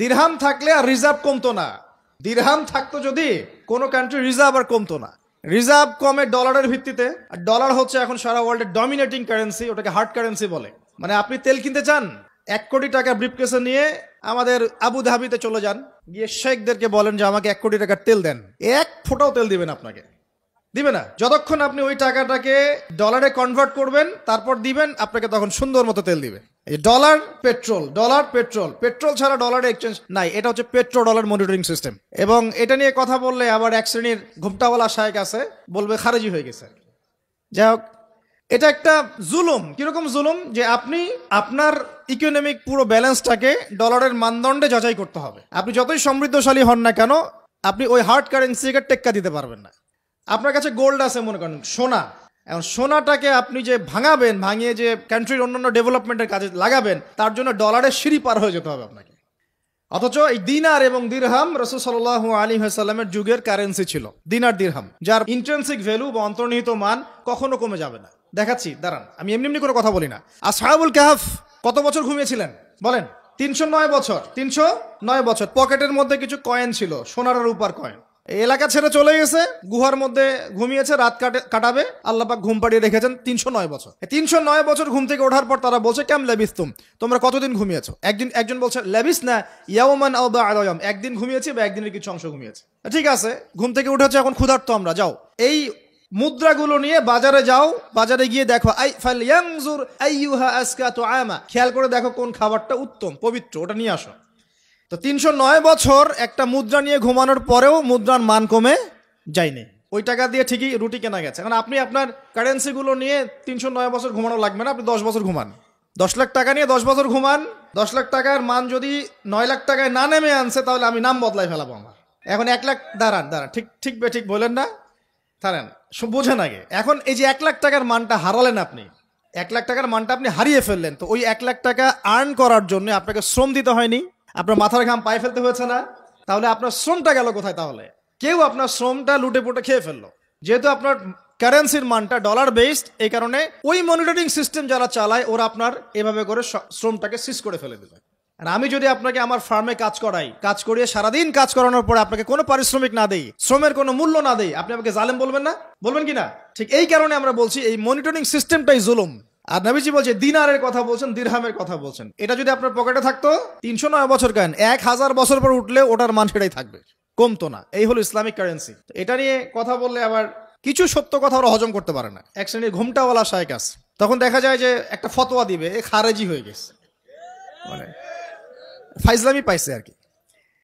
দিরহাম থাকলে আর রিজার্ভ কমতো না দিরহাম থাকতো যদি কোনো কান্ট্রি রিজার্ভ আর কমতো না রিজার্ভ কমে ডলারের ভিত্তিতে আর ডলার হচ্ছে এখন সারা ওয়ার্ল্ডের ডমিনেটিং কারেন্সি ওটাকে হার্ড কারেন্সি বলে মানে আপনি তেল কিনতে চান এক কোটি টাকা ব্রিফকেসে নিয়ে আমাদের আবু ধাবিতে চলে যান গিয়ে শেখদেরকে বলেন যে আমাকে এক কোটি টাকার তেল দেন এক ফোটাও তেল দিবেন আপনাকে দিবে না যতক্ষণ আপনি ওই টাকাটাকে ডলারে কনভার্ট করবেন তারপর দিবেন আপনাকে তখন সুন্দর মতো তেল দিবে dollar petrol dollar petrol petrol ছাড়া ডলার এক্সচেঞ্জ নাই এটা হচ্ছে পেট্রো ডলার মনিটরিং সিস্টেম এবং এটা নিয়ে কথা বললে আবার এক শ্রেণীর ঘুমটাওয়ালা শায়েক আছে বলবে খারেজি হয়ে গেছে যাই হোক এটা একটা জুলুম কিরকম জুলুম যে আপনি আপনার ইকোনমিক পুরো ব্যালেন্সটাকে ডলারের মানদণ্ডে যাচাই করতে হবে আপনি যতই সমৃদ্ধশালী হন না কেন আপনি ওই হার্ড কারেন্সিকে টেক্কা দিতে পারবেন না আপনার কাছে গোল্ড আছে মনে করেন সোনা এখন সোনাটাকে আপনি যে ভাঙাবেন ভাঙিয়ে যে কান্ট্রির অন্যান্য ডেভেলপমেন্টের কাজে লাগাবেন তার জন্য ডলারের সিঁড়ি পার হয়ে যেতে হবে আপনাকে অথচ এই দিনার এবং দিরহাম রসুল সাল্লাহ আলী সাল্লামের যুগের কারেন্সি ছিল দিনার দিরহাম যার ইন্টেন্সিক ভ্যালু বা অন্তর্নিহিত মান কখনো কমে যাবে না দেখাচ্ছি দাঁড়ান আমি এমনি এমনি কোনো কথা বলি না আর সাহাবুল কাহাফ কত বছর ঘুমিয়েছিলেন বলেন তিনশো নয় বছর তিনশো নয় বছর পকেটের মধ্যে কিছু কয়েন ছিল সোনার রূপার কয়েন এলাকা ছেড়ে চলে গেছে গুহার মধ্যে ঘুমিয়েছে রাত কাটাবে আল্লাপাক ঘুম পাড়িয়ে রেখেছেন তিনশো নয় বছর তিনশো নয় বছর ঘুম থেকে ওঠার পর তারা বলছে কেম লেবিস তুম তোমরা কতদিন ঘুমিয়েছো একদিন একজন বলছে লেবিস না ইয়াওমান আদয়ম একদিন ঘুমিয়েছি বা একদিনের কিছু অংশ ঘুমিয়েছে ঠিক আছে ঘুম থেকে উঠেছে এখন ক্ষুধার্ত আমরা যাও এই মুদ্রাগুলো নিয়ে বাজারে যাও বাজারে গিয়ে দেখো আই আয়মা খেয়াল করে দেখো কোন খাবারটা উত্তম পবিত্র ওটা নিয়ে আসো তো তিনশো নয় বছর একটা মুদ্রা নিয়ে ঘুমানোর পরেও মুদ্রার মান কমে যায়নি ওই টাকা দিয়ে ঠিকই রুটি কেনা গেছে কারণ আপনি আপনার কারেন্সিগুলো নিয়ে তিনশো নয় বছর ঘুমানো লাগবে না আপনি দশ বছর ঘুমান দশ লাখ টাকা নিয়ে দশ বছর ঘুমান দশ লাখ টাকার মান যদি নয় লাখ টাকায় না নেমে আনছে তাহলে আমি নাম বদলাই ফেলাবো আমার এখন এক লাখ দাঁড়ান দাঁড়ান ঠিক ঠিক বে ঠিক বলেন না দাঁড়ান বোঝেন আগে এখন এই যে এক লাখ টাকার মানটা হারালেন আপনি এক লাখ টাকার মানটা আপনি হারিয়ে ফেললেন তো ওই এক লাখ টাকা আর্ন করার জন্য আপনাকে শ্রম দিতে হয়নি আপনার মাথার ঘাম পায়ে ফেলতে হয়েছে না তাহলে আপনার শ্রমটা গেল কোথায় তাহলে কেউ আপনার শ্রমটা লুটে পুটে খেয়ে ফেললো যেহেতু আপনার কারেন্সির মানটা ডলার বেসড এই কারণে ওই মনিটরিং সিস্টেম যারা চালায় ওরা আপনার এভাবে করে শ্রমটাকে সিস করে ফেলে দেবে আর আমি যদি আপনাকে আমার ফার্মে কাজ করাই কাজ করিয়ে সারাদিন কাজ করানোর পরে আপনাকে কোনো পারিশ্রমিক না দেই শ্রমের কোনো মূল্য না দেই আপনি আমাকে জালেম বলবেন না বলবেন কি না ঠিক এই কারণে আমরা বলছি এই মনিটরিং সিস্টেমটাই জুলুম আর নবীজি বলছে দিনারের কথা বলছেন দিরহামের কথা বলছেন এটা যদি আপনার পকেটে থাকতো তিনশো নয় বছর কেন এক হাজার বছর পর উঠলে ওটার মান সেটাই থাকবে কমতো না এই হলো ইসলামিক কারেন্সি এটা নিয়ে কথা বললে আবার কিছু সত্য কথা ওরা হজম করতে পারে না এক শ্রেণীর ঘুমটাওয়ালা আছে তখন দেখা যায় যে একটা ফতোয়া দিবে এ খারেজি হয়ে গেছে মানে ফাইজলামি পাইছে আর কি